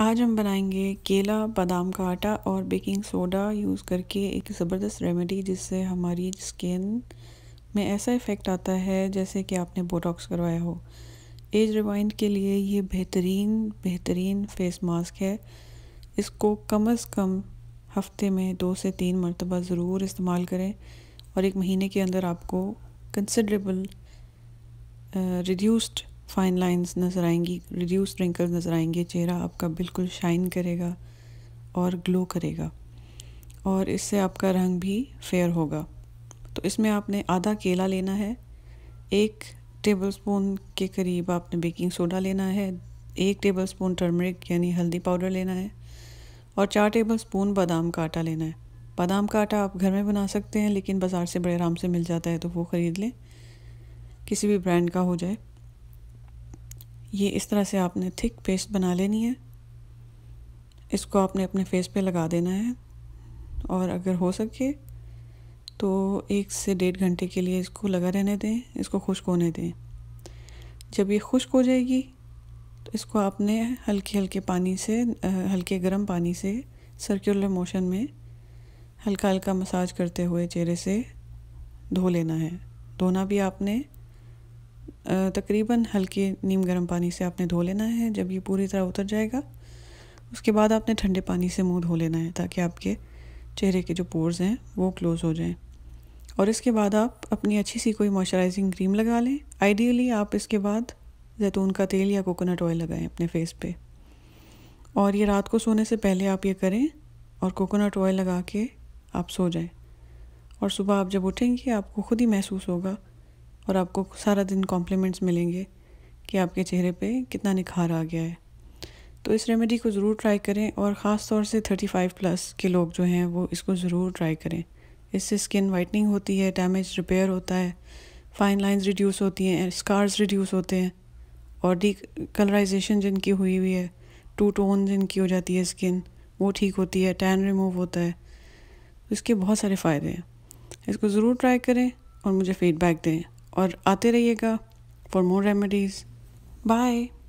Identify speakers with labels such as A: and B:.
A: आज हम बनाएंगे केला बादाम का आटा और बेकिंग सोडा यूज़ करके एक ज़बरदस्त रेमेडी जिससे हमारी स्किन में ऐसा इफ़ेक्ट आता है जैसे कि आपने बोटॉक्स करवाया हो एज रिवाइंड के लिए ये बेहतरीन बेहतरीन फेस मास्क है इसको कम अज़ कम हफ्ते में दो से तीन मरतबा ज़रूर इस्तेमाल करें और एक महीने के अंदर आपको कंसिडरेबल रिड्यूस्ड फाइन लाइंस नज़र आएंगी रिड्यूस रिंकल्स नज़र आएंगे चेहरा आपका बिल्कुल शाइन करेगा और ग्लो करेगा और इससे आपका रंग भी फेयर होगा तो इसमें आपने आधा केला लेना है एक टेबलस्पून के करीब आपने बेकिंग सोडा लेना है एक टेबलस्पून टर्मरिक यानी हल्दी पाउडर लेना है और चार टेबलस्पून बादाम का आटा लेना है बादाम का आटा आप घर में बना सकते हैं लेकिन बाज़ार से बड़े आराम से मिल जाता है तो वो ख़रीद लें किसी भी ब्रांड का हो जाए ये इस तरह से आपने थिक पेस्ट बना लेनी है इसको आपने अपने फेस पे लगा देना है और अगर हो सके तो एक से डेढ़ घंटे के लिए इसको लगा रहने दें इसको खुश्क होने दें जब ये खुश्क हो जाएगी तो इसको आपने हल्के हल्के पानी से हल्के गर्म पानी से सर्कुलर मोशन में हल्का हल्का मसाज करते हुए चेहरे से धो लेना है धोना भी आपने तकरीबन हल्के नीम गर्म पानी से आपने धो लेना है जब ये पूरी तरह उतर जाएगा उसके बाद आपने ठंडे पानी से मुंह धो लेना है ताकि आपके चेहरे के जो पोर्स हैं वो क्लोज़ हो जाएं और इसके बाद आप अपनी अच्छी सी कोई मॉइस्चराइजिंग क्रीम लगा लें आइडियली आप इसके बाद जैतून का तेल या कोकोनट ऑयल लगाएं अपने फेस पे और ये रात को सोने से पहले आप ये करें और कोकोनट ऑयल लगा के आप सो जाएं और सुबह आप जब उठेंगे आपको खुद ही महसूस होगा और आपको सारा दिन कॉम्प्लीमेंट्स मिलेंगे कि आपके चेहरे पे कितना निखार आ गया है तो इस रेमेडी को ज़रूर ट्राई करें और ख़ास तौर से 35 प्लस के लोग जो हैं वो इसको ज़रूर ट्राई करें इससे स्किन वाइटनिंग होती है डैमेज रिपेयर होता है फाइन लाइंस रिड्यूस होती हैं स्कार्स रिड्यूस होते हैं और डी कलराइजेशन जिनकी हुई हुई है टू टोन जिनकी हो जाती है स्किन वो ठीक होती है टैन रिमूव होता है इसके बहुत सारे फ़ायदे हैं इसको ज़रूर ट्राई करें और मुझे फ़ीडबैक दें और आते रहिएगा फॉर मोर रेमेडीज़ बाय